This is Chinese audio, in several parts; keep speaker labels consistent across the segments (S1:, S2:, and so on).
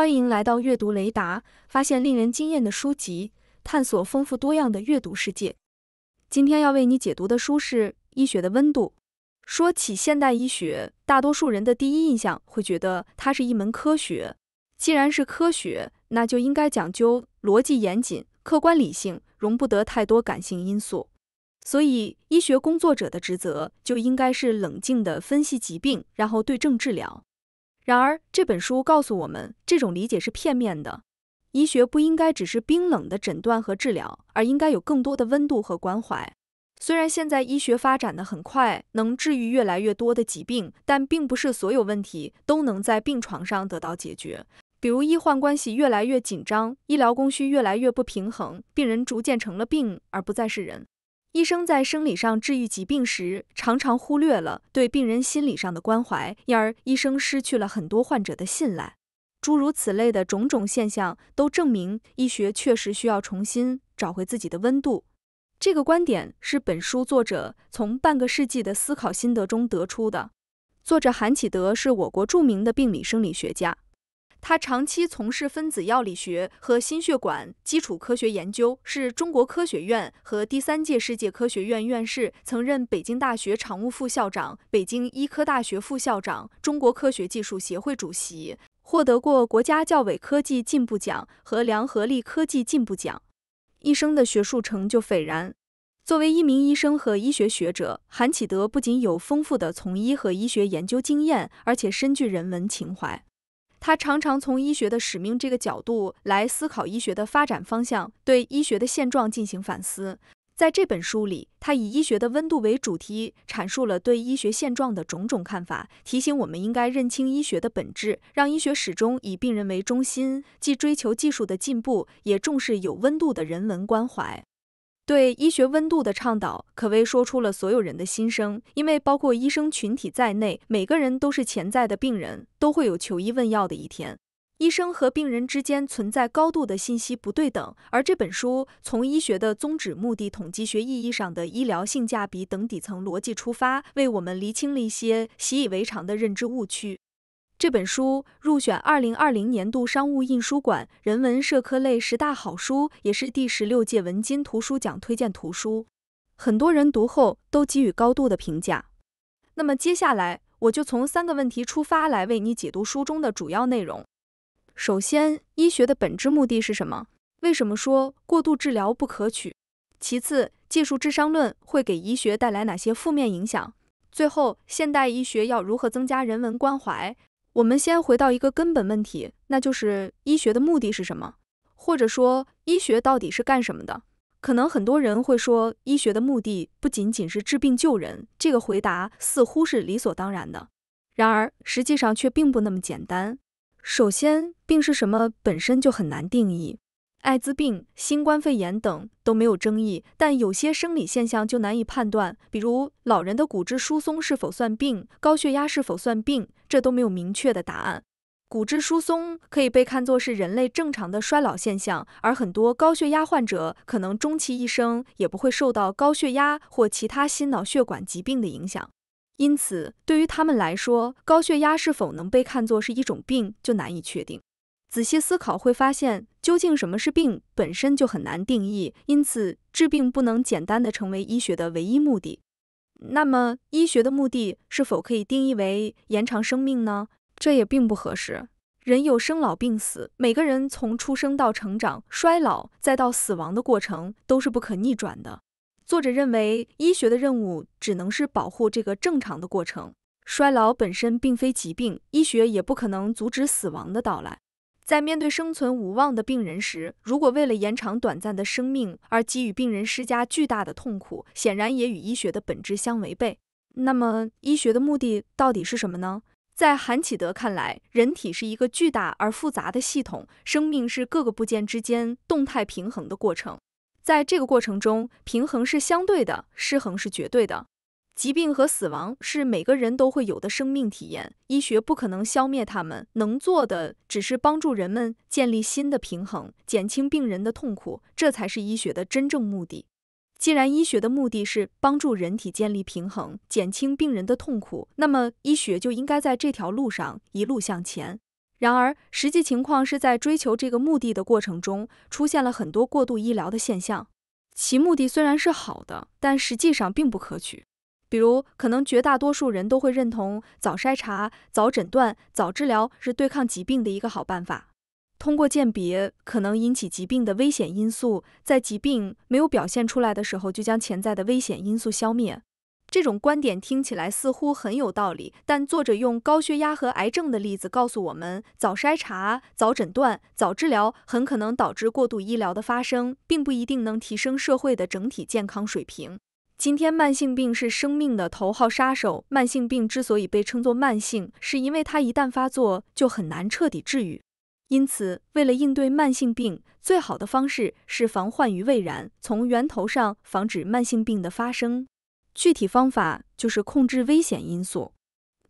S1: 欢迎来到阅读雷达，发现令人惊艳的书籍，探索丰富多样的阅读世界。今天要为你解读的书是《医学的温度》。说起现代医学，大多数人的第一印象会觉得它是一门科学。既然是科学，那就应该讲究逻辑严谨、客观理性，容不得太多感性因素。所以，医学工作者的职责就应该是冷静地分析疾病，然后对症治疗。然而，这本书告诉我们，这种理解是片面的。医学不应该只是冰冷的诊断和治疗，而应该有更多的温度和关怀。虽然现在医学发展的很快，能治愈越来越多的疾病，但并不是所有问题都能在病床上得到解决。比如，医患关系越来越紧张，医疗供需越来越不平衡，病人逐渐成了病，而不再是人。医生在生理上治愈疾病时，常常忽略了对病人心理上的关怀，因而医生失去了很多患者的信赖。诸如此类的种种现象，都证明医学确实需要重新找回自己的温度。这个观点是本书作者从半个世纪的思考心得中得出的。作者韩启德是我国著名的病理生理学家。他长期从事分子药理学和心血管基础科学研究，是中国科学院和第三届世界科学院院士，曾任北京大学常务副校长、北京医科大学副校长、中国科学技术协会主席，获得过国家教委科技进步奖和梁和利科技进步奖，一生的学术成就斐然。作为一名医生和医学学者，韩启德不仅有丰富的从医和医学研究经验，而且深具人文情怀。他常常从医学的使命这个角度来思考医学的发展方向，对医学的现状进行反思。在这本书里，他以医学的温度为主题，阐述了对医学现状的种种看法，提醒我们应该认清医学的本质，让医学始终以病人为中心，既追求技术的进步，也重视有温度的人文关怀。对医学温度的倡导，可谓说出了所有人的心声。因为包括医生群体在内，每个人都是潜在的病人，都会有求医问药的一天。医生和病人之间存在高度的信息不对等，而这本书从医学的宗旨、目的、统计学意义上的医疗性价比等底层逻辑出发，为我们厘清了一些习以为常的认知误区。这本书入选二零二零年度商务印书馆人文社科类十大好书，也是第十六届文津图书奖推荐图书。很多人读后都给予高度的评价。那么接下来，我就从三个问题出发来为你解读书中的主要内容。首先，医学的本质目的是什么？为什么说过度治疗不可取？其次，技术智商论会给医学带来哪些负面影响？最后，现代医学要如何增加人文关怀？我们先回到一个根本问题，那就是医学的目的是什么，或者说医学到底是干什么的？可能很多人会说，医学的目的不仅仅是治病救人，这个回答似乎是理所当然的。然而，实际上却并不那么简单。首先，病是什么本身就很难定义。艾滋病、新冠肺炎等都没有争议，但有些生理现象就难以判断，比如老人的骨质疏松是否算病，高血压是否算病，这都没有明确的答案。骨质疏松可以被看作是人类正常的衰老现象，而很多高血压患者可能终其一生也不会受到高血压或其他心脑血管疾病的影响，因此对于他们来说，高血压是否能被看作是一种病就难以确定。仔细思考会发现，究竟什么是病本身就很难定义，因此治病不能简单的成为医学的唯一目的。那么，医学的目的是否可以定义为延长生命呢？这也并不合适。人有生老病死，每个人从出生到成长、衰老再到死亡的过程都是不可逆转的。作者认为，医学的任务只能是保护这个正常的过程。衰老本身并非疾病，医学也不可能阻止死亡的到来。在面对生存无望的病人时，如果为了延长短暂的生命而给予病人施加巨大的痛苦，显然也与医学的本质相违背。那么，医学的目的到底是什么呢？在韩启德看来，人体是一个巨大而复杂的系统，生命是各个部件之间动态平衡的过程。在这个过程中，平衡是相对的，失衡是绝对的。疾病和死亡是每个人都会有的生命体验，医学不可能消灭他们，能做的只是帮助人们建立新的平衡，减轻病人的痛苦，这才是医学的真正目的。既然医学的目的是帮助人体建立平衡，减轻病人的痛苦，那么医学就应该在这条路上一路向前。然而，实际情况是在追求这个目的的过程中，出现了很多过度医疗的现象，其目的虽然是好的，但实际上并不可取。比如，可能绝大多数人都会认同早筛查、早诊断、早治疗是对抗疾病的一个好办法。通过鉴别可能引起疾病的危险因素，在疾病没有表现出来的时候就将潜在的危险因素消灭。这种观点听起来似乎很有道理，但作者用高血压和癌症的例子告诉我们，早筛查、早诊断、早治疗很可能导致过度医疗的发生，并不一定能提升社会的整体健康水平。今天，慢性病是生命的头号杀手。慢性病之所以被称作慢性，是因为它一旦发作就很难彻底治愈。因此，为了应对慢性病，最好的方式是防患于未然，从源头上防止慢性病的发生。具体方法就是控制危险因素。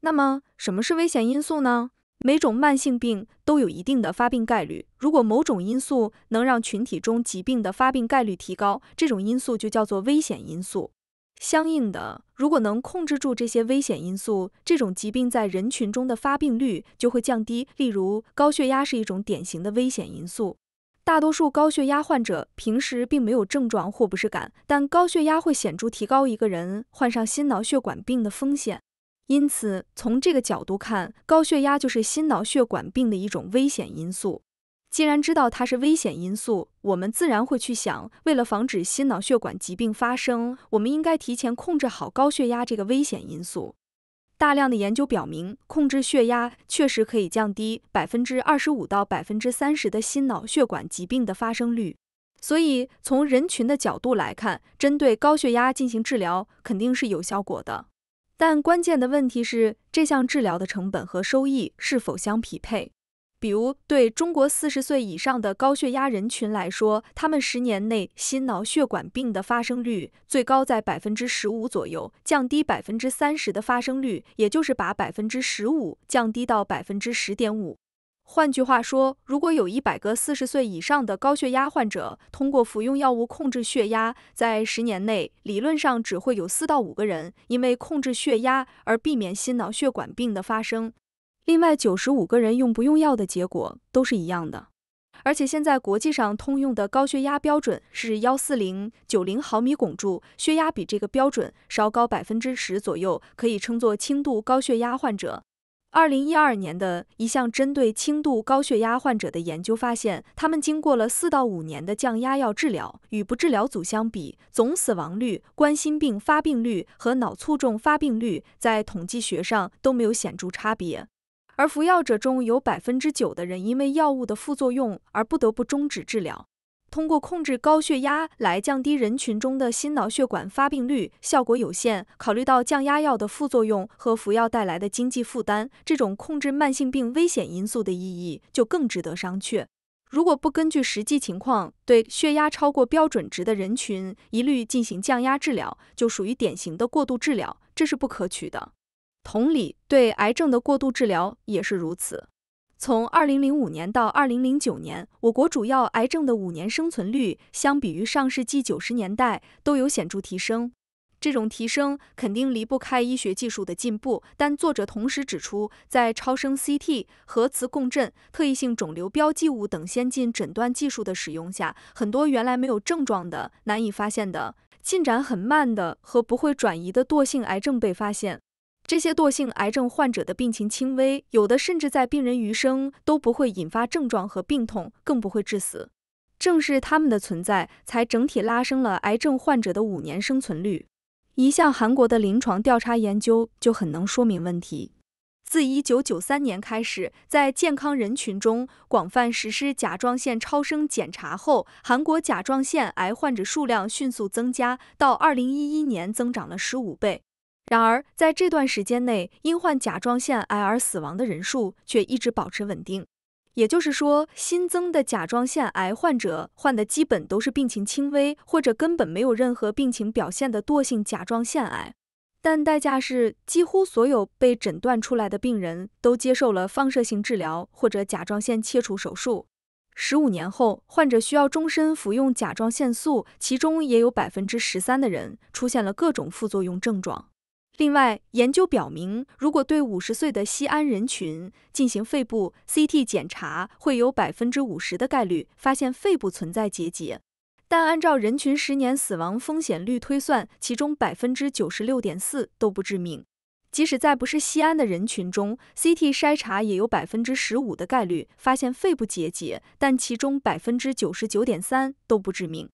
S1: 那么，什么是危险因素呢？每种慢性病都有一定的发病概率。如果某种因素能让群体中疾病的发病概率提高，这种因素就叫做危险因素。相应的，如果能控制住这些危险因素，这种疾病在人群中的发病率就会降低。例如，高血压是一种典型的危险因素。大多数高血压患者平时并没有症状或不适感，但高血压会显著提高一个人患上心脑血管病的风险。因此，从这个角度看，高血压就是心脑血管病的一种危险因素。既然知道它是危险因素，我们自然会去想，为了防止心脑血管疾病发生，我们应该提前控制好高血压这个危险因素。大量的研究表明，控制血压确实可以降低百分之二十五到百分之三十的心脑血管疾病的发生率。所以，从人群的角度来看，针对高血压进行治疗肯定是有效果的。但关键的问题是，这项治疗的成本和收益是否相匹配？比如，对中国四十岁以上的高血压人群来说，他们十年内心脑血管病的发生率最高在百分之十五左右，降低百分之三十的发生率，也就是把百分之十五降低到百分之十点五。换句话说，如果有一百个四十岁以上的高血压患者通过服用药物控制血压，在十年内，理论上只会有四到五个人因为控制血压而避免心脑血管病的发生。另外九十五个人用不用药的结果都是一样的，而且现在国际上通用的高血压标准是幺四零九零毫米汞柱，血压比这个标准稍高百分之十左右，可以称作轻度高血压患者。二零一二年的一项针对轻度高血压患者的研究发现，他们经过了四到五年的降压药治疗，与不治疗组相比，总死亡率、冠心病发病率和脑卒中发病率在统计学上都没有显著差别。而服药者中有百分之九的人因为药物的副作用而不得不终止治疗。通过控制高血压来降低人群中的心脑血管发病率效果有限。考虑到降压药的副作用和服药带来的经济负担，这种控制慢性病危险因素的意义就更值得商榷。如果不根据实际情况对血压超过标准值的人群一律进行降压治疗，就属于典型的过度治疗，这是不可取的。同理，对癌症的过度治疗也是如此。从2005年到2009年，我国主要癌症的五年生存率，相比于上世纪九十年代都有显著提升。这种提升肯定离不开医学技术的进步，但作者同时指出，在超声、CT、核磁共振、特异性肿瘤标记物等先进诊断技术的使用下，很多原来没有症状的、难以发现的、进展很慢的和不会转移的惰性癌症被发现。这些惰性癌症患者的病情轻微，有的甚至在病人余生都不会引发症状和病痛，更不会致死。正是他们的存在，才整体拉升了癌症患者的五年生存率。一项韩国的临床调查研究就很能说明问题。自1993年开始，在健康人群中广泛实施甲状腺超声检查后，韩国甲状腺癌患者数量迅速增加，到2011年增长了15倍。然而，在这段时间内，因患甲状腺癌而死亡的人数却一直保持稳定。也就是说，新增的甲状腺癌患者患的基本都是病情轻微或者根本没有任何病情表现的惰性甲状腺癌。但代价是，几乎所有被诊断出来的病人都接受了放射性治疗或者甲状腺切除手术。十五年后，患者需要终身服用甲状腺素，其中也有百分之十三的人出现了各种副作用症状。另外，研究表明，如果对五十岁的西安人群进行肺部 CT 检查，会有百分之五十的概率发现肺部存在结节，但按照人群十年死亡风险率推算，其中百分之九十六点四都不致命。即使在不是西安的人群中，CT 筛查也有百分之十五的概率发现肺部结节，但其中百分之九十九点三都不致命。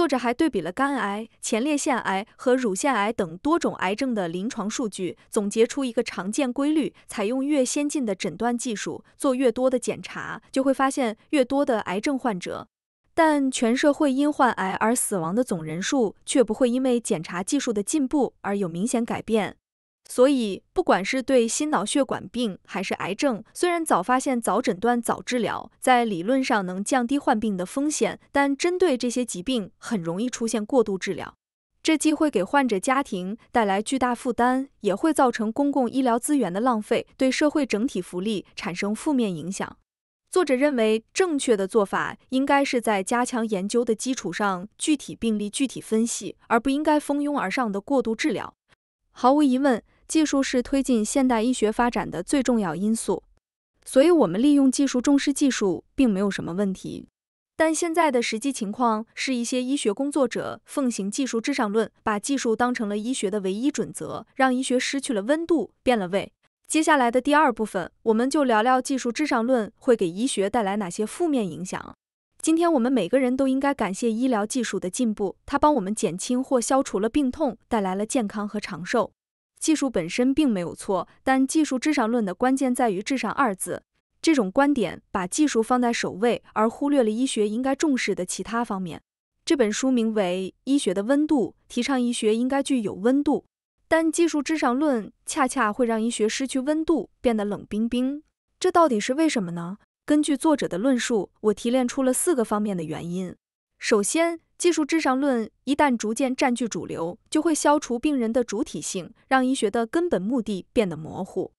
S1: 作者还对比了肝癌、前列腺癌和乳腺癌等多种癌症的临床数据，总结出一个常见规律：采用越先进的诊断技术，做越多的检查，就会发现越多的癌症患者。但全社会因患癌而死亡的总人数，却不会因为检查技术的进步而有明显改变。所以，不管是对心脑血管病还是癌症，虽然早发现、早诊断、早治疗，在理论上能降低患病的风险，但针对这些疾病，很容易出现过度治疗。这既会给患者家庭带来巨大负担，也会造成公共医疗资源的浪费，对社会整体福利产生负面影响。作者认为，正确的做法应该是在加强研究的基础上，具体病例具体分析，而不应该蜂拥而上的过度治疗。毫无疑问。技术是推进现代医学发展的最重要因素，所以我们利用技术、重视技术，并没有什么问题。但现在的实际情况是一些医学工作者奉行技术至上论，把技术当成了医学的唯一准则，让医学失去了温度，变了味。接下来的第二部分，我们就聊聊技术至上论会给医学带来哪些负面影响。今天我们每个人都应该感谢医疗技术的进步，它帮我们减轻或消除了病痛，带来了健康和长寿。技术本身并没有错，但技术至上论的关键在于“至上”二字。这种观点把技术放在首位，而忽略了医学应该重视的其他方面。这本书名为《医学的温度》，提倡医学应该具有温度，但技术至上论恰恰会让医学失去温度，变得冷冰冰。这到底是为什么呢？根据作者的论述，我提炼出了四个方面的原因。首先，技术至上论一旦逐渐占据主流，就会消除病人的主体性，让医学的根本目的变得模糊。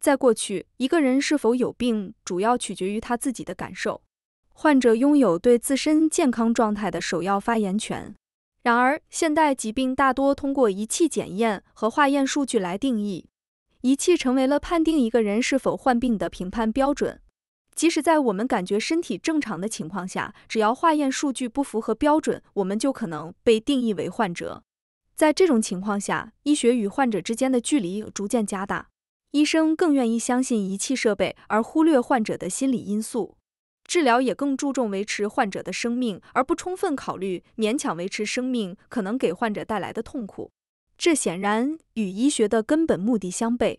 S1: 在过去，一个人是否有病，主要取决于他自己的感受，患者拥有对自身健康状态的首要发言权。然而，现代疾病大多通过仪器检验和化验数据来定义，仪器成为了判定一个人是否患病的评判标准。即使在我们感觉身体正常的情况下，只要化验数据不符合标准，我们就可能被定义为患者。在这种情况下，医学与患者之间的距离逐渐加大。医生更愿意相信仪器设备，而忽略患者的心理因素。治疗也更注重维持患者的生命，而不充分考虑勉强维持生命可能给患者带来的痛苦。这显然与医学的根本目的相悖。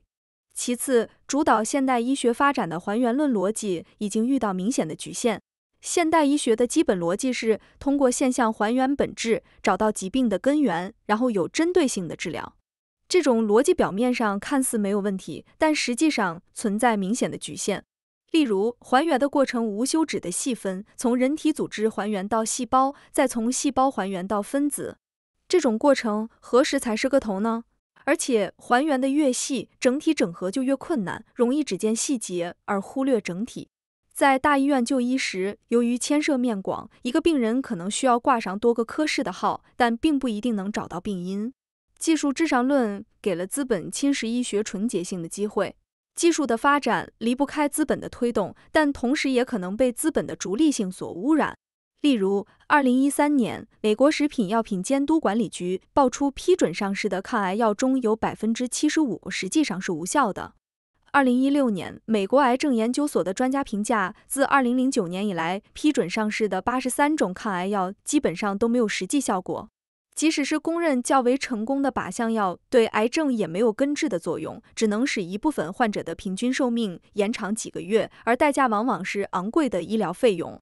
S1: 其次，主导现代医学发展的还原论逻辑已经遇到明显的局限。现代医学的基本逻辑是通过现象还原本质，找到疾病的根源，然后有针对性的治疗。这种逻辑表面上看似没有问题，但实际上存在明显的局限。例如，还原的过程无休止的细分，从人体组织还原到细胞，再从细胞还原到分子，这种过程何时才是个头呢？而且还原的越细，整体整合就越困难，容易只见细节而忽略整体。在大医院就医时，由于牵涉面广，一个病人可能需要挂上多个科室的号，但并不一定能找到病因。技术至上论给了资本侵蚀医学纯洁性的机会。技术的发展离不开资本的推动，但同时也可能被资本的逐利性所污染。例如，二零一三年，美国食品药品监督管理局爆出，批准上市的抗癌药中有百分之七十五实际上是无效的。二零一六年，美国癌症研究所的专家评价，自二零零九年以来批准上市的八十三种抗癌药，基本上都没有实际效果。即使是公认较为成功的靶向药，对癌症也没有根治的作用，只能使一部分患者的平均寿命延长几个月，而代价往往是昂贵的医疗费用。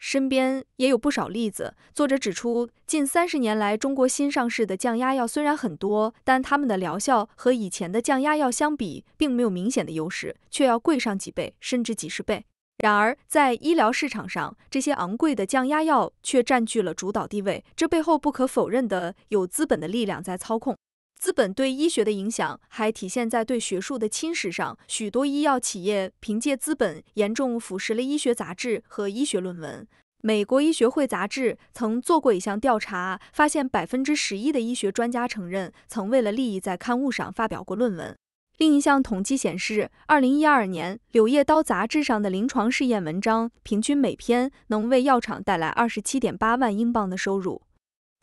S1: 身边也有不少例子。作者指出，近三十年来，中国新上市的降压药虽然很多，但它们的疗效和以前的降压药相比，并没有明显的优势，却要贵上几倍甚至几十倍。然而，在医疗市场上，这些昂贵的降压药却占据了主导地位。这背后不可否认的有资本的力量在操控。资本对医学的影响还体现在对学术的侵蚀上。许多医药企业凭借资本，严重腐蚀了医学杂志和医学论文。美国医学会杂志曾做过一项调查，发现百分之十一的医学专家承认曾为了利益在刊物上发表过论文。另一项统计显示，二零一二年《柳叶刀》杂志上的临床试验文章，平均每篇能为药厂带来二十七点八万英镑的收入。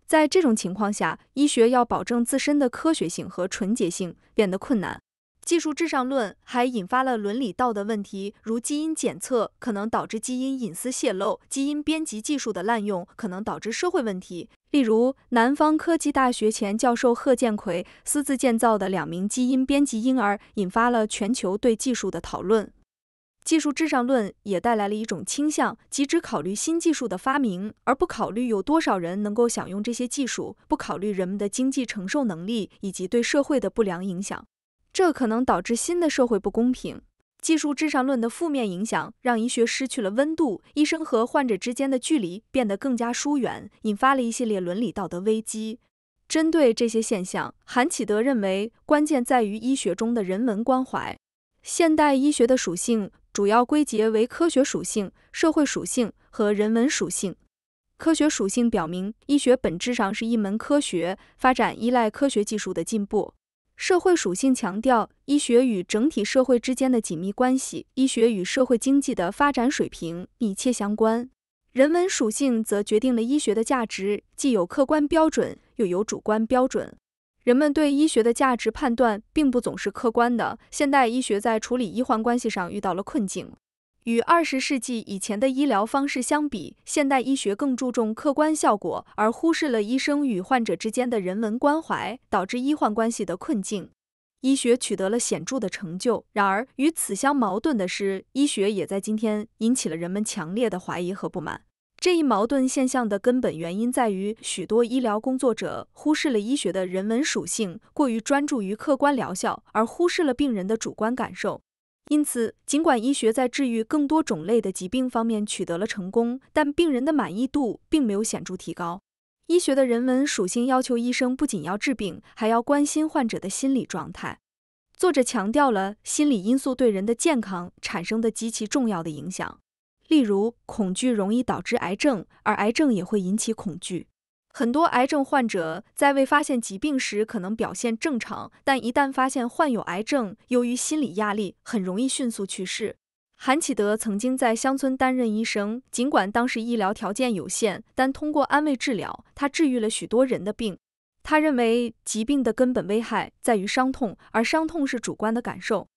S1: 在这种情况下，医学要保证自身的科学性和纯洁性变得困难。技术至上论还引发了伦理道德问题，如基因检测可能导致基因隐私泄露，基因编辑技术的滥用可能导致社会问题。例如，南方科技大学前教授贺建奎私自建造的两名基因编辑婴儿，引发了全球对技术的讨论。技术至上论也带来了一种倾向，即只考虑新技术的发明，而不考虑有多少人能够享用这些技术，不考虑人们的经济承受能力以及对社会的不良影响。这可能导致新的社会不公平。技术至上论的负面影响让医学失去了温度，医生和患者之间的距离变得更加疏远，引发了一系列伦理道德危机。针对这些现象，韩启德认为，关键在于医学中的人文关怀。现代医学的属性。主要归结为科学属性、社会属性和人文属性。科学属性表明，医学本质上是一门科学，发展依赖科学技术的进步。社会属性强调医学与整体社会之间的紧密关系，医学与社会经济的发展水平密切相关。人文属性则决定了医学的价值，既有客观标准，又有主观标准。人们对医学的价值判断并不总是客观的。现代医学在处理医患关系上遇到了困境。与二十世纪以前的医疗方式相比，现代医学更注重客观效果，而忽视了医生与患者之间的人文关怀，导致医患关系的困境。医学取得了显著的成就，然而与此相矛盾的是，医学也在今天引起了人们强烈的怀疑和不满。这一矛盾现象的根本原因在于，许多医疗工作者忽视了医学的人文属性，过于专注于客观疗效，而忽视了病人的主观感受。因此，尽管医学在治愈更多种类的疾病方面取得了成功，但病人的满意度并没有显著提高。医学的人文属性要求医生不仅要治病，还要关心患者的心理状态。作者强调了心理因素对人的健康产生的极其重要的影响。例如，恐惧容易导致癌症，而癌症也会引起恐惧。很多癌症患者在未发现疾病时可能表现正常，但一旦发现患有癌症，由于心理压力，很容易迅速去世。韩启德曾经在乡村担任医生，尽管当时医疗条件有限，但通过安慰治疗，他治愈了许多人的病。他认为，疾病的根本危害在于伤痛，而伤痛是主观的感受。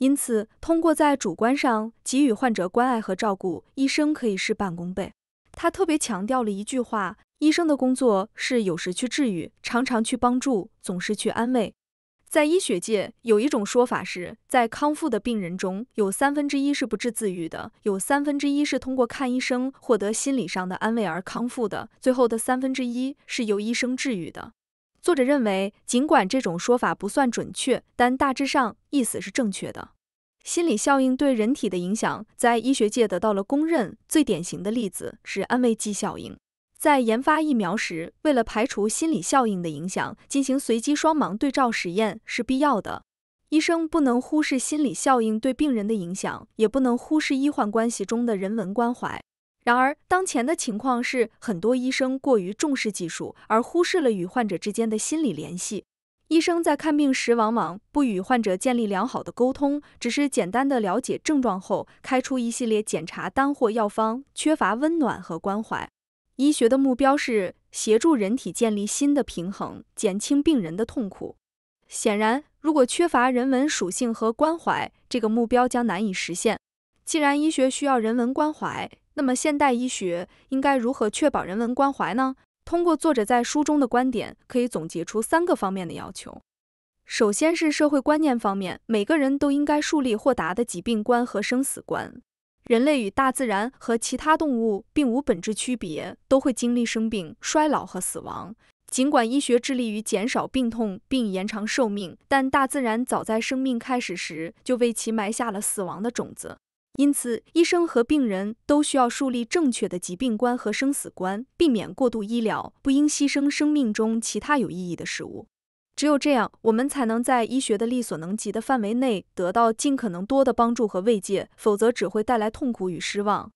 S1: 因此，通过在主观上给予患者关爱和照顾，医生可以事半功倍。他特别强调了一句话：医生的工作是有时去治愈，常常去帮助，总是去安慰。在医学界有一种说法是，在康复的病人中有三分之一是不治自愈的，有三分之一是通过看医生获得心理上的安慰而康复的，最后的三分之一是由医生治愈的。作者认为，尽管这种说法不算准确，但大致上意思是正确的。心理效应对人体的影响在医学界得到了公认。最典型的例子是安慰剂效应。在研发疫苗时，为了排除心理效应的影响，进行随机双盲对照实验是必要的。医生不能忽视心理效应对病人的影响，也不能忽视医患关系中的人文关怀。然而，当前的情况是，很多医生过于重视技术，而忽视了与患者之间的心理联系。医生在看病时，往往不与患者建立良好的沟通，只是简单的了解症状后开出一系列检查单或药方，缺乏温暖和关怀。医学的目标是协助人体建立新的平衡，减轻病人的痛苦。显然，如果缺乏人文属性和关怀，这个目标将难以实现。既然医学需要人文关怀，那么，现代医学应该如何确保人文关怀呢？通过作者在书中的观点，可以总结出三个方面的要求。首先是社会观念方面，每个人都应该树立豁达的疾病观和生死观。人类与大自然和其他动物并无本质区别，都会经历生病、衰老和死亡。尽管医学致力于减少病痛并延长寿命，但大自然早在生命开始时就为其埋下了死亡的种子。因此，医生和病人都需要树立正确的疾病观和生死观，避免过度医疗，不应牺牲生命中其他有意义的事物。只有这样，我们才能在医学的力所能及的范围内得到尽可能多的帮助和慰藉，否则只会带来痛苦与失望。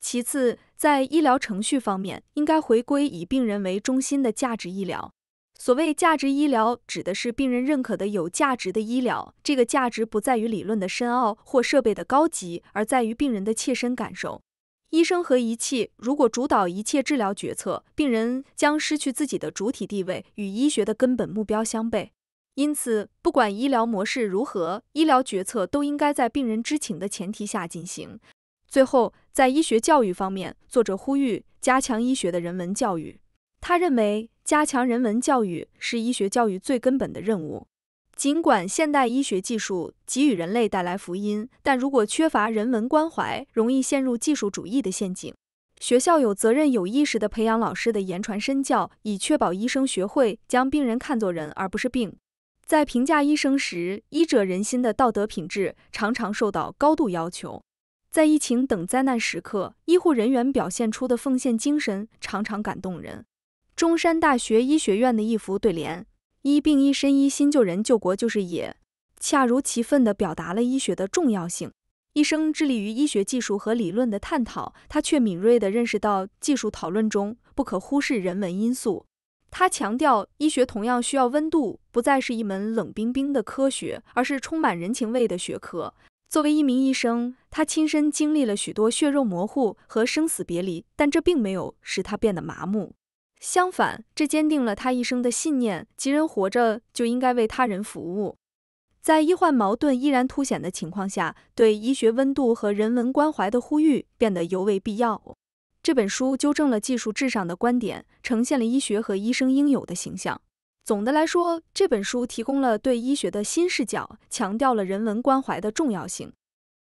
S1: 其次，在医疗程序方面，应该回归以病人为中心的价值医疗。所谓价值医疗，指的是病人认可的有价值的医疗。这个价值不在于理论的深奥或设备的高级，而在于病人的切身感受。医生和仪器如果主导一切治疗决策，病人将失去自己的主体地位，与医学的根本目标相悖。因此，不管医疗模式如何，医疗决策都应该在病人知情的前提下进行。最后，在医学教育方面，作者呼吁加强医学的人文教育。他认为，加强人文教育是医学教育最根本的任务。尽管现代医学技术给予人类带来福音，但如果缺乏人文关怀，容易陷入技术主义的陷阱。学校有责任有意识地培养老师的言传身教，以确保医生学会将病人看作人而不是病。在评价医生时，医者仁心的道德品质常常受到高度要求。在疫情等灾难时刻，医护人员表现出的奉献精神常常感动人。中山大学医学院的一幅对联：“医病医身医心，救人救国。”就是也，恰如其分地表达了医学的重要性。医生致力于医学技术和理论的探讨，他却敏锐地认识到技术讨论中不可忽视人文因素。他强调，医学同样需要温度，不再是一门冷冰冰的科学，而是充满人情味的学科。作为一名医生，他亲身经历了许多血肉模糊和生死别离，但这并没有使他变得麻木。相反，这坚定了他一生的信念：即人活着就应该为他人服务。在医患矛盾依然凸显的情况下，对医学温度和人文关怀的呼吁变得尤为必要。这本书纠正了技术至上的观点，呈现了医学和医生应有的形象。总的来说，这本书提供了对医学的新视角，强调了人文关怀的重要性。